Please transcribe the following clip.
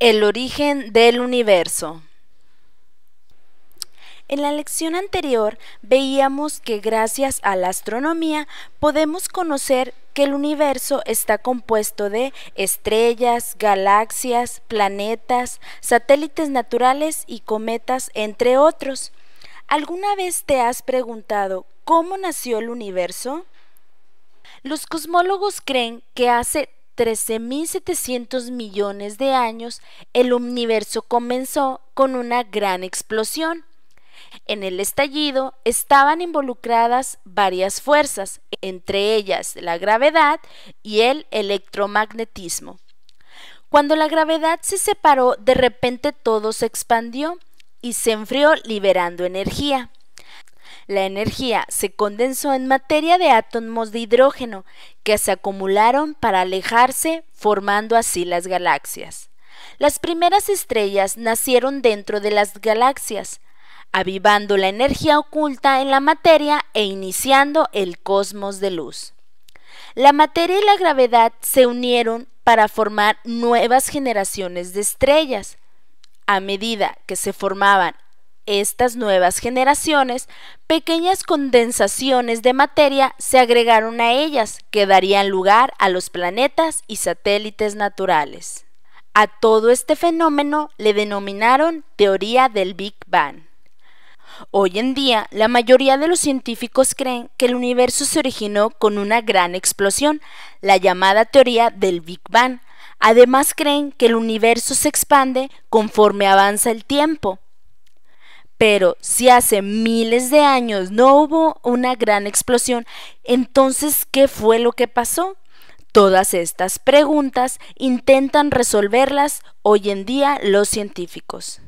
El origen del universo. En la lección anterior veíamos que gracias a la astronomía podemos conocer que el universo está compuesto de estrellas, galaxias, planetas, satélites naturales y cometas, entre otros. ¿Alguna vez te has preguntado cómo nació el universo? Los cosmólogos creen que hace 13.700 millones de años, el universo comenzó con una gran explosión. En el estallido estaban involucradas varias fuerzas, entre ellas la gravedad y el electromagnetismo. Cuando la gravedad se separó, de repente todo se expandió y se enfrió liberando energía. La energía se condensó en materia de átomos de hidrógeno que se acumularon para alejarse, formando así las galaxias. Las primeras estrellas nacieron dentro de las galaxias, avivando la energía oculta en la materia e iniciando el cosmos de luz. La materia y la gravedad se unieron para formar nuevas generaciones de estrellas. A medida que se formaban estas nuevas generaciones, pequeñas condensaciones de materia se agregaron a ellas que darían lugar a los planetas y satélites naturales. A todo este fenómeno le denominaron teoría del Big Bang. Hoy en día, la mayoría de los científicos creen que el universo se originó con una gran explosión, la llamada teoría del Big Bang. Además creen que el universo se expande conforme avanza el tiempo pero si hace miles de años no hubo una gran explosión, entonces, ¿qué fue lo que pasó? Todas estas preguntas intentan resolverlas hoy en día los científicos.